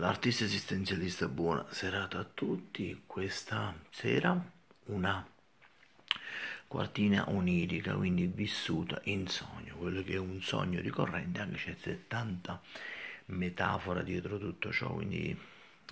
L'artista esistenzialista, buona serata a tutti. Questa sera una quartina onirica, quindi vissuta in sogno, quello che è un sogno ricorrente, anche c'è 70 metafora dietro tutto ciò, quindi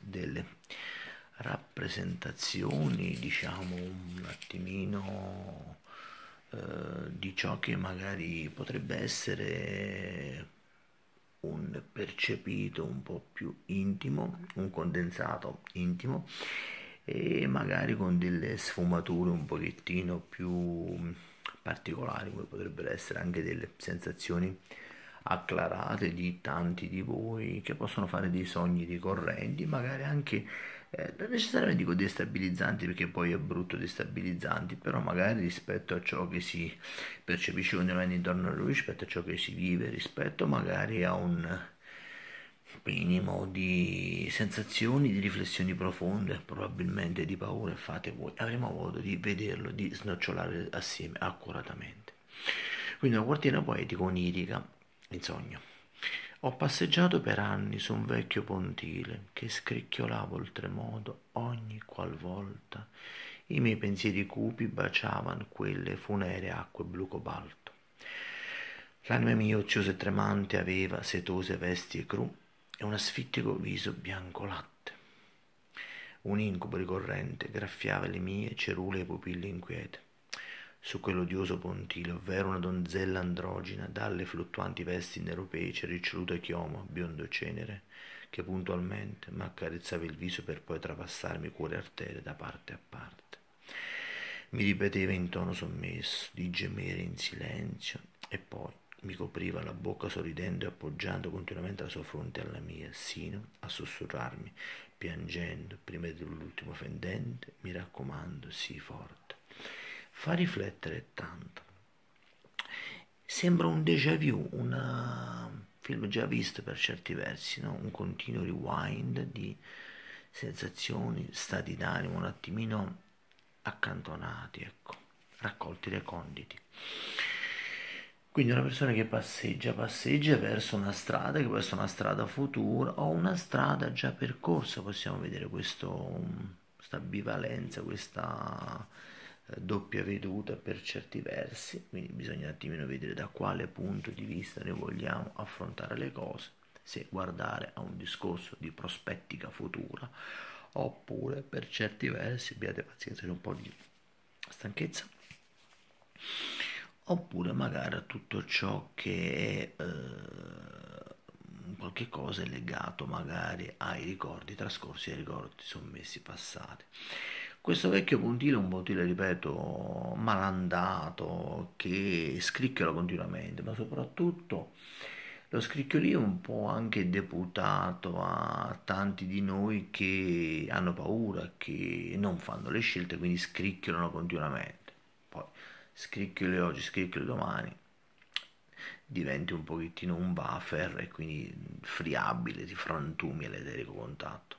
delle rappresentazioni, diciamo un attimino eh, di ciò che magari potrebbe essere un percepito un po' più intimo, un condensato intimo e magari con delle sfumature un pochettino più particolari come potrebbero essere anche delle sensazioni acclarate di tanti di voi che possono fare dei sogni ricorrenti magari anche eh, non necessariamente dico destabilizzanti perché poi è brutto destabilizzanti, però magari rispetto a ciò che si percepisce online intorno a lui, rispetto a ciò che si vive, rispetto magari a un minimo di sensazioni, di riflessioni profonde, probabilmente di paure fate voi, avremo modo di vederlo, di snocciolare assieme accuratamente. Quindi una quartiera poetica onirica in sogno. Ho passeggiato per anni su un vecchio pontile che scricchiolava oltremodo ogni qual volta i miei pensieri cupi baciavano quelle funeree acque blu cobalto. L'anima mia oziosa e tremante aveva setose vesti e cru e un asfittico viso bianco latte. Un incubo ricorrente graffiava le mie cerule e pupille inquiete su quell'odioso pontile, ovvero una donzella androgina dalle fluttuanti vesti neropee, riccioluto e chiomo, biondo cenere, che puntualmente mi accarezzava il viso per poi trapassarmi cuore e arteria da parte a parte. Mi ripeteva in tono sommesso di gemere in silenzio e poi mi copriva la bocca sorridendo e appoggiando continuamente la sua fronte alla mia, sino a sussurrarmi, piangendo, prima dell'ultimo fendente, mi raccomando, sii forte fa riflettere tanto. Sembra un déjà vu, un eh, film già visto per certi versi, no? un continuo rewind di sensazioni, stati d'animo un attimino accantonati, ecco, raccolti reconditi. Quindi una persona che passeggia, passeggia verso una strada, che può essere una strada futura o una strada già percorsa, possiamo vedere questo, mm, questa bivalenza, questa doppia veduta per certi versi, quindi bisogna un attimino vedere da quale punto di vista noi vogliamo affrontare le cose, se guardare a un discorso di prospettica futura oppure per certi versi, abbiate pazienza, c'è un po' di stanchezza, oppure magari a tutto ciò che è... Eh, qualche cosa è legato magari ai ricordi trascorsi, ai ricordi sommessi passati. Questo vecchio pontile un pontile, ripeto, malandato, che scricchiola continuamente, ma soprattutto lo scricchiolio è un po' anche deputato a tanti di noi che hanno paura, che non fanno le scelte, quindi scricchiolano continuamente. Poi scricchioli oggi, scricchioli domani, diventi un pochettino un buffer e quindi friabile, ti frantumi all'eterico contatto.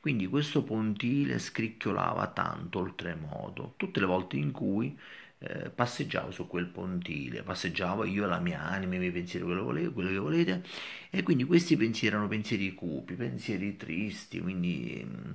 Quindi questo pontile scricchiolava tanto oltremodo, tutte le volte in cui eh, passeggiavo su quel pontile, passeggiavo io la mia anima, i miei pensieri, quello, volevo, quello che volete, e quindi questi pensieri erano pensieri cupi, pensieri tristi, quindi mm,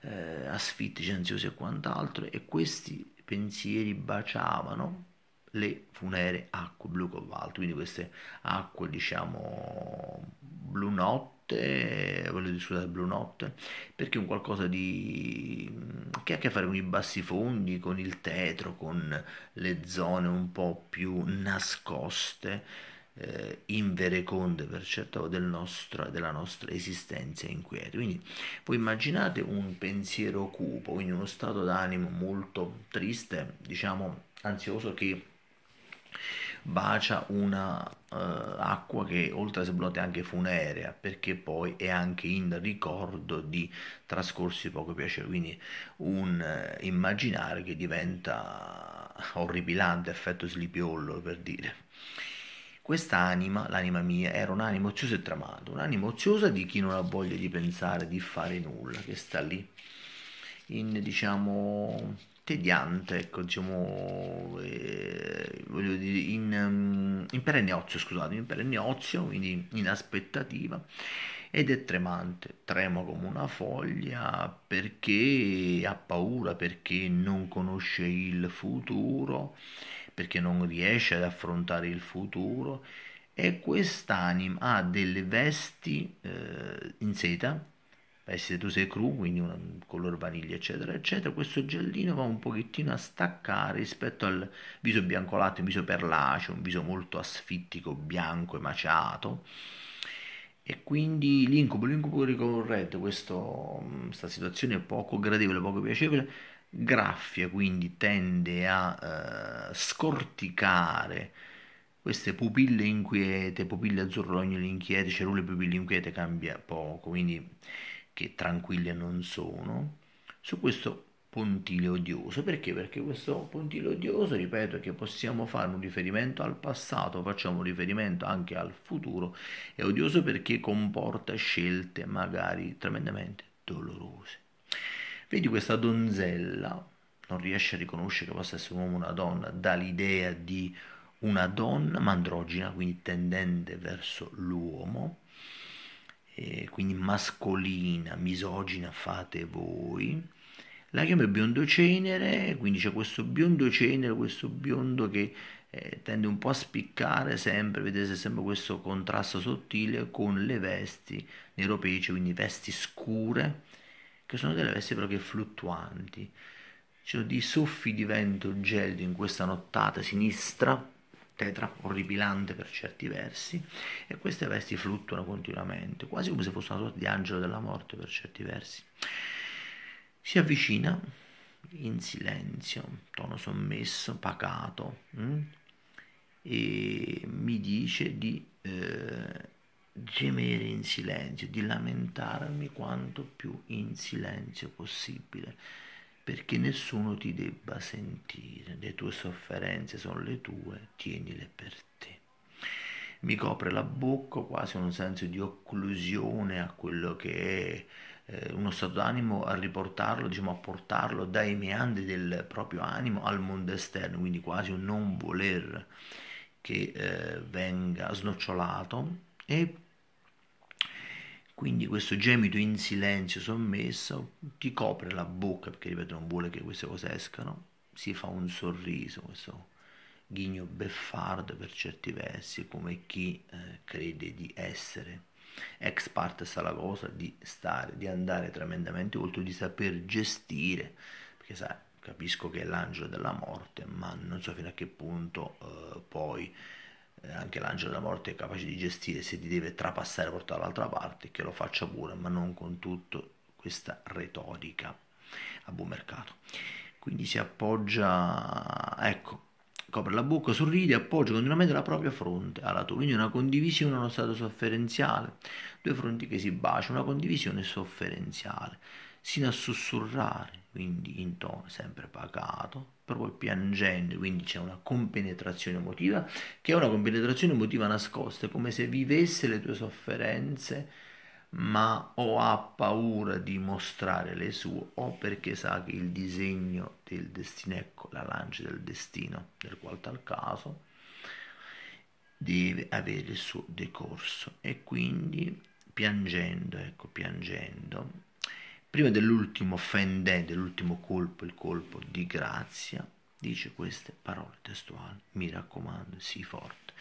eh, asfittici, ansiosi e quant'altro, e questi pensieri baciavano le funere acque blu cobalto, quindi queste acque diciamo blu notte notte, eh, voglio scusate, blu notte, perché è un qualcosa di, che ha a che fare con i bassi fondi, con il tetro, con le zone un po' più nascoste, eh, invereconde per certo del nostro, della nostra esistenza inquieta. Quindi voi immaginate un pensiero cupo, quindi uno stato d'animo molto triste, diciamo ansioso che bacia una uh, acqua che oltre a sembrante anche funerea perché poi è anche in ricordo di trascorsi poco piacere quindi un uh, immaginare che diventa orripilante effetto Sleepy per dire quest'anima, l'anima mia, era un'anima oziosa e tramata, un'anima oziosa di chi non ha voglia di pensare, di fare nulla, che sta lì in diciamo tediante, ecco, diciamo, eh, dire, in, mm, in, perenne ozio, scusate, in perenne ozio, quindi in aspettativa, ed è tremante, trema come una foglia perché ha paura, perché non conosce il futuro, perché non riesce ad affrontare il futuro e quest'anima ha delle vesti eh, in seta e eh, se tu sei cru, quindi un color vaniglia, eccetera, eccetera, questo gellino va un pochettino a staccare rispetto al viso biancolato, un viso perlaceo, un viso molto asfittico, bianco e maciato. E quindi l'incubo, l'incubo ricorrente, questa mm, situazione poco gradevole, poco piacevole, graffia, quindi tende a eh, scorticare queste pupille inquiete, pupille azzurrognole inquiete, cerule cioè pupille inquiete cambia poco, quindi che tranquille non sono, su questo pontile odioso. Perché? Perché questo pontile odioso, ripeto, che possiamo fare un riferimento al passato, facciamo un riferimento anche al futuro, è odioso perché comporta scelte magari tremendamente dolorose. Vedi questa donzella, non riesce a riconoscere che possa essere un uomo o una donna, dà l'idea di una donna mandrogina, quindi tendente verso l'uomo, eh, quindi mascolina, misogina fate voi. La chiama biondo cenere, quindi c'è questo biondo cenere, questo biondo che eh, tende un po' a spiccare sempre, vedete sempre questo contrasto sottile con le vesti neropece, quindi vesti scure, che sono delle vesti però che fluttuanti. Ci sono dei soffi di vento gelido in questa nottata sinistra, tetra, orripilante per certi versi, e queste vesti fluttuano continuamente, quasi come se fosse una sorta di angelo della morte per certi versi. Si avvicina in silenzio, tono sommesso, pacato, mh? Mm, e mi dice di eh, gemere in silenzio, di lamentarmi quanto più in silenzio possibile perché nessuno ti debba sentire, le tue sofferenze sono le tue, tienile per te. Mi copre la bocca quasi un senso di occlusione a quello che è eh, uno stato d'animo, a riportarlo, diciamo, a portarlo dai meandri del proprio animo al mondo esterno, quindi quasi un non voler che eh, venga snocciolato e quindi questo gemito in silenzio sommesso ti copre la bocca perché ripeto non vuole che queste cose escano, si fa un sorriso, questo ghigno beffardo per certi versi, come chi eh, crede di essere. Ex parte sta la cosa di stare, di andare tremendamente oltre, di saper gestire, perché sai, capisco che è l'angelo della morte, ma non so fino a che punto eh, poi eh, anche l'angelo della morte è capace di gestire se ti deve trapassare e portare dall'altra parte che lo faccia pure ma non con tutta questa retorica a buon mercato quindi si appoggia ecco copre la bocca sorride appoggia continuamente la propria fronte alla tua quindi una condivisione uno stato sofferenziale due fronti che si baciano una condivisione sofferenziale sino a sussurrare quindi in tono sempre pacato proprio piangendo, quindi c'è una compenetrazione emotiva che è una compenetrazione emotiva nascosta, è come se vivesse le tue sofferenze ma o ha paura di mostrare le sue o perché sa che il disegno del destino, ecco la lancia del destino, del qual tal caso deve avere il suo decorso e quindi piangendo, ecco piangendo prima dell'ultimo offendente, l'ultimo colpo, il colpo di grazia, dice queste parole testuali, mi raccomando, sii forte.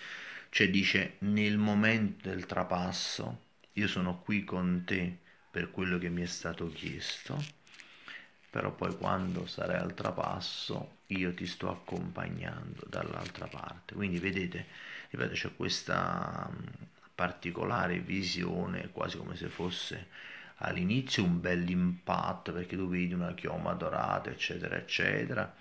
Cioè dice, nel momento del trapasso, io sono qui con te per quello che mi è stato chiesto, però poi quando sarai al trapasso io ti sto accompagnando dall'altra parte. Quindi vedete, ripeto, c'è questa particolare visione, quasi come se fosse all'inizio un bel impatto perché tu vedi una chioma dorata, eccetera, eccetera,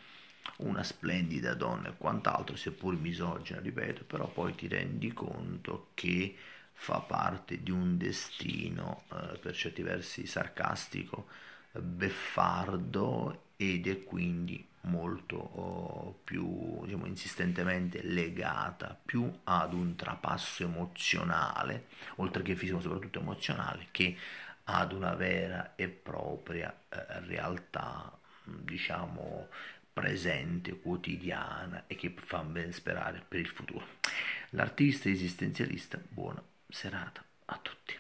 una splendida donna e quant'altro, seppur misogina, ripeto, però poi ti rendi conto che fa parte di un destino eh, per certi versi sarcastico, eh, beffardo ed è quindi molto oh, più diciamo, insistentemente legata più ad un trapasso emozionale, oltre che fisico, soprattutto emozionale, che ad una vera e propria eh, realtà, diciamo, presente, quotidiana e che fa ben sperare per il futuro. L'artista esistenzialista, buona serata a tutti.